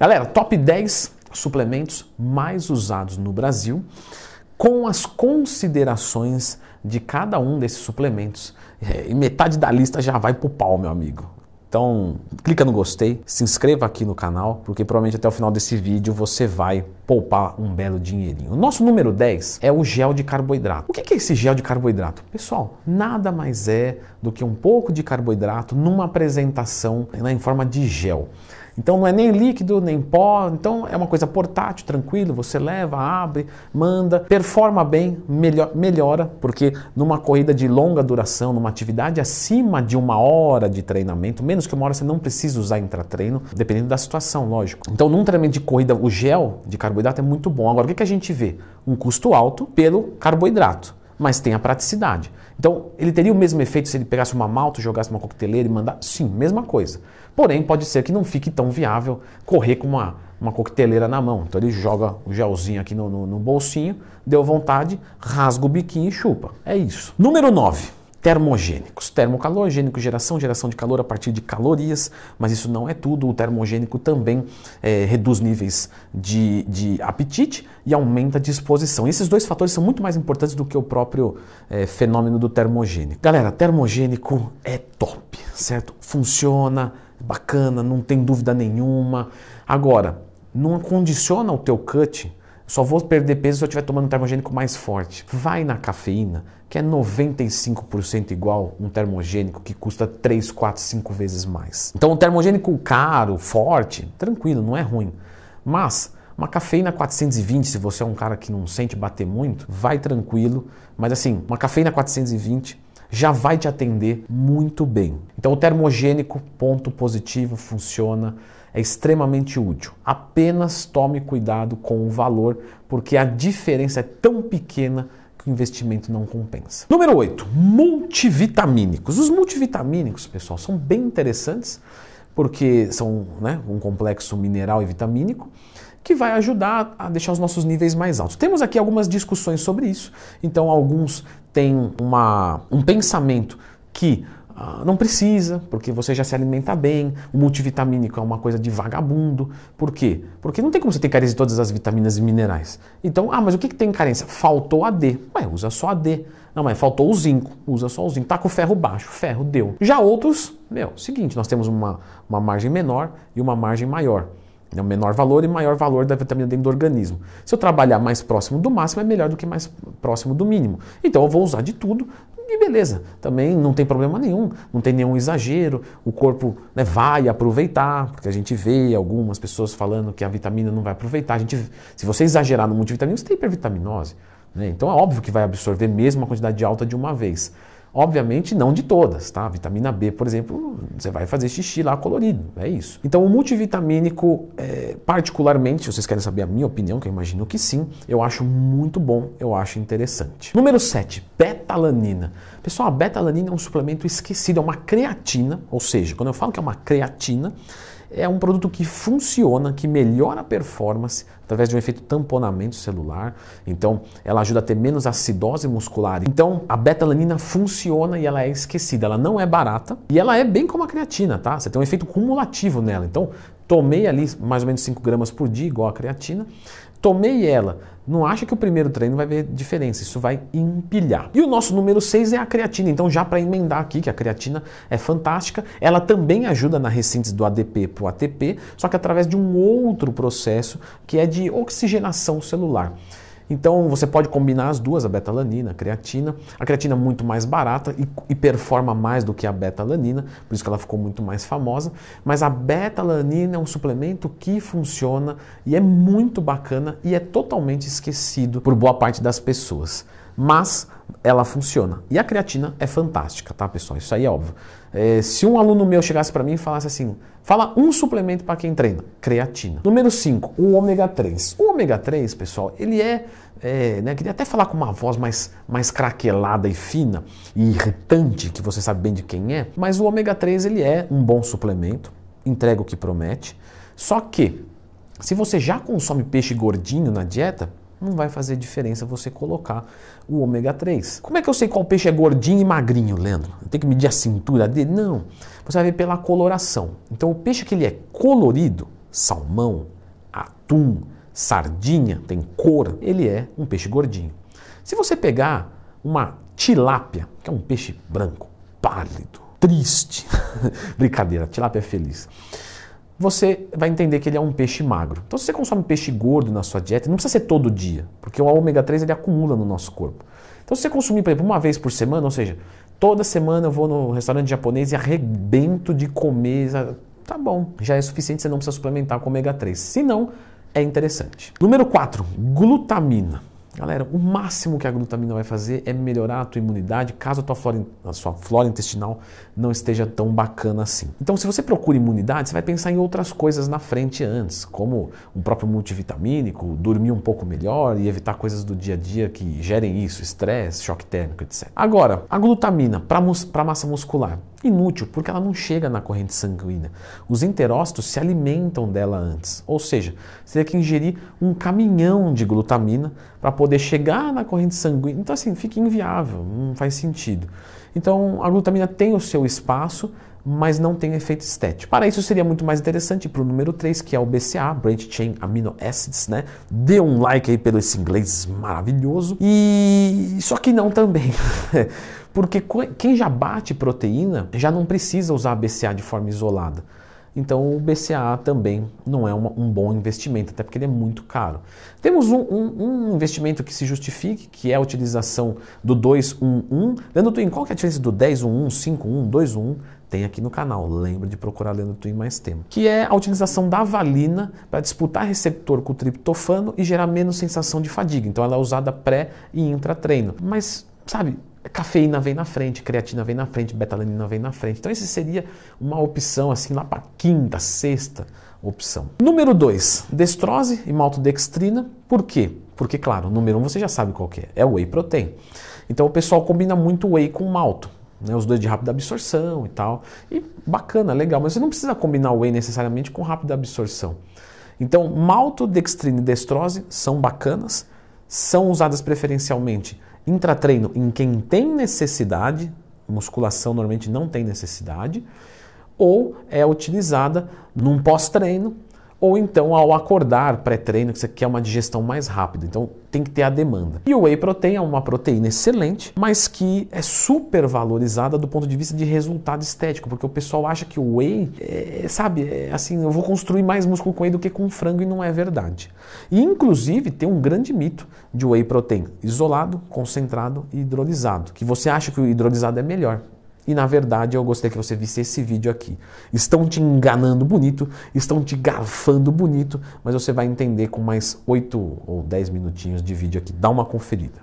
Galera, top 10 suplementos mais usados no Brasil, com as considerações de cada um desses suplementos. É, e metade da lista já vai pro pau, meu amigo. Então, clica no gostei, se inscreva aqui no canal, porque provavelmente até o final desse vídeo você vai poupar um belo dinheirinho. O nosso número 10 é o gel de carboidrato. O que é esse gel de carboidrato? Pessoal, nada mais é do que um pouco de carboidrato numa apresentação né, em forma de gel. Então não é nem líquido, nem pó, então é uma coisa portátil, tranquilo, você leva, abre, manda, performa bem, melhora, porque numa corrida de longa duração, numa atividade acima de uma hora de treinamento, menos que uma hora você não precisa usar intratreino, dependendo da situação, lógico. Então num treinamento de corrida, o gel de carboidrato é muito bom. Agora o que a gente vê? Um custo alto pelo carboidrato mas tem a praticidade. Então, ele teria o mesmo efeito se ele pegasse uma malta, jogasse uma coqueteleira e mandar? Sim, mesma coisa. Porém, pode ser que não fique tão viável correr com uma, uma coqueteleira na mão. Então, ele joga o gelzinho aqui no, no, no bolsinho, deu vontade, rasga o biquinho e chupa. É isso. Número 9 termogênicos. Termocalor, geração, geração de calor a partir de calorias, mas isso não é tudo. O termogênico também é, reduz níveis de, de, apetite e aumenta a disposição. E esses dois fatores são muito mais importantes do que o próprio é, fenômeno do termogênico. Galera, termogênico é top, certo? Funciona, é bacana, não tem dúvida nenhuma. Agora, não condiciona o teu cut só vou perder peso se eu estiver tomando um termogênico mais forte. Vai na cafeína, que é 95% igual um termogênico que custa 3, 4, 5 vezes mais. Então, um termogênico caro, forte, tranquilo, não é ruim. Mas uma cafeína 420, se você é um cara que não sente bater muito, vai tranquilo. Mas assim, uma cafeína 420 já vai te atender muito bem. Então, o termogênico, ponto positivo, funciona é extremamente útil. Apenas tome cuidado com o valor, porque a diferença é tão pequena que o investimento não compensa. Número 8, multivitamínicos. Os multivitamínicos, pessoal, são bem interessantes porque são né, um complexo mineral e vitamínico que vai ajudar a deixar os nossos níveis mais altos. Temos aqui algumas discussões sobre isso, então alguns têm uma, um pensamento que ah, não precisa, porque você já se alimenta bem. O multivitamínico é uma coisa de vagabundo. Por quê? Porque não tem como você ter carência de todas as vitaminas e minerais. Então, ah, mas o que, que tem carência? Faltou a D. Ué, usa só a D. Não, mas faltou o zinco. Usa só o zinco. Tá com o ferro baixo. Ferro deu. Já outros, meu, seguinte, nós temos uma, uma margem menor e uma margem maior. É o menor valor e maior valor da vitamina dentro do organismo. Se eu trabalhar mais próximo do máximo, é melhor do que mais próximo do mínimo. Então eu vou usar de tudo, e beleza, também não tem problema nenhum, não tem nenhum exagero, o corpo né, vai aproveitar, porque a gente vê algumas pessoas falando que a vitamina não vai aproveitar. A gente, se você exagerar no multivitamínico, você tem hipervitaminose. Né? Então é óbvio que vai absorver mesmo a quantidade alta de uma vez. Obviamente não de todas, tá? vitamina B, por exemplo, você vai fazer xixi lá colorido, é isso. Então o multivitamínico, é, particularmente, vocês querem saber a minha opinião, que eu imagino que sim, eu acho muito bom, eu acho interessante. Número 7, betalanina. Pessoal, a betalanina é um suplemento esquecido, é uma creatina, ou seja, quando eu falo que é uma creatina, é um produto que funciona, que melhora a performance através de um efeito tamponamento celular. Então, ela ajuda a ter menos acidose muscular. Então, a betalanina funciona e ela é esquecida. Ela não é barata e ela é bem como a creatina, tá? Você tem um efeito cumulativo nela. Então, tomei ali mais ou menos 5 gramas por dia, igual a creatina, Tomei ela. Não acha que o primeiro treino vai ver diferença, isso vai empilhar. E o nosso número 6 é a creatina. Então, já para emendar aqui, que a creatina é fantástica, ela também ajuda na recíntese do ADP para o ATP, só que através de um outro processo que é de oxigenação celular. Então você pode combinar as duas, a betalanina, a creatina. A creatina é muito mais barata e, e performa mais do que a betalanina, por isso que ela ficou muito mais famosa. Mas a betalanina é um suplemento que funciona e é muito bacana e é totalmente esquecido por boa parte das pessoas mas ela funciona. E a creatina é fantástica, tá, pessoal? Isso aí é óbvio. É, se um aluno meu chegasse para mim e falasse assim, fala um suplemento para quem treina, creatina. Número 5, o ômega 3. O ômega 3, pessoal, ele é, é né, queria até falar com uma voz mais, mais craquelada e fina e irritante, que você sabe bem de quem é, mas o ômega 3 ele é um bom suplemento, entrega o que promete, só que se você já consome peixe gordinho na dieta, não vai fazer diferença você colocar o ômega 3. Como é que eu sei qual peixe é gordinho e magrinho, Leandro? Tem que medir a cintura dele? Não. Você vai ver pela coloração. Então, o peixe que ele é colorido, salmão, atum, sardinha, tem cor, ele é um peixe gordinho. Se você pegar uma tilápia, que é um peixe branco, pálido, triste, brincadeira, tilápia é feliz você vai entender que ele é um peixe magro. Então, se você consome peixe gordo na sua dieta, não precisa ser todo dia, porque o ômega 3 ele acumula no nosso corpo. Então, se você consumir, por exemplo, uma vez por semana, ou seja, toda semana eu vou no restaurante japonês e arrebento de comer, tá bom, já é suficiente, você não precisa suplementar com ômega 3. Se não, é interessante. Número 4, glutamina. Galera, o máximo que a glutamina vai fazer é melhorar a tua imunidade, caso a, tua flora, a sua flora intestinal não esteja tão bacana assim. Então, se você procura imunidade, você vai pensar em outras coisas na frente antes, como um próprio multivitamínico, dormir um pouco melhor e evitar coisas do dia a dia que gerem isso, estresse, choque térmico, etc. Agora, a glutamina para massa muscular, inútil, porque ela não chega na corrente sanguínea. Os enterócitos se alimentam dela antes, ou seja, você tem que ingerir um caminhão de glutamina para poder chegar na corrente sanguínea. Então, assim, fica inviável, não faz sentido. Então, a glutamina tem o seu espaço, mas não tem efeito estético. Para isso, seria muito mais interessante para o número 3, que é o BCA, Branched Chain Amino Acids, né? Dê um like aí pelo esse inglês maravilhoso. E só que não também. Porque quem já bate proteína já não precisa usar BCA de forma isolada. Então o BCA também não é uma, um bom investimento, até porque ele é muito caro. Temos um, um, um investimento que se justifique, que é a utilização do 211. Leandro Twin, qual que é a diferença do 1011, 51, 21? Tem aqui no canal, lembra de procurar Leandro Twin mais tempo. Que é a utilização da valina para disputar receptor com o triptofano e gerar menos sensação de fadiga. Então ela é usada pré e intra-treino. Mas, sabe, cafeína vem na frente, creatina vem na frente, betalanina vem na frente. Então, esse seria uma opção assim lá para quinta, sexta opção. Número 2, destrose e maltodextrina. Por quê? Porque, claro, número 1 um você já sabe qual é, é o whey protein. Então, o pessoal combina muito whey com malto. Né, os dois de rápida absorção e tal. E bacana, legal, mas você não precisa combinar o whey necessariamente com rápida absorção. Então, maltodextrina e destrose são bacanas, são usadas preferencialmente intratreino em quem tem necessidade, musculação normalmente não tem necessidade, ou é utilizada num pós-treino ou então ao acordar pré-treino, que você quer uma digestão mais rápida. Então tem que ter a demanda. E o whey protein é uma proteína excelente, mas que é super valorizada do ponto de vista de resultado estético, porque o pessoal acha que o whey, é, sabe, é assim, eu vou construir mais músculo com whey do que com frango e não é verdade. E inclusive tem um grande mito de whey protein isolado, concentrado e hidrolisado, que você acha que o hidrolisado é melhor. E na verdade eu gostaria que você visse esse vídeo aqui. Estão te enganando bonito, estão te garfando bonito, mas você vai entender com mais 8 ou 10 minutinhos de vídeo aqui. Dá uma conferida.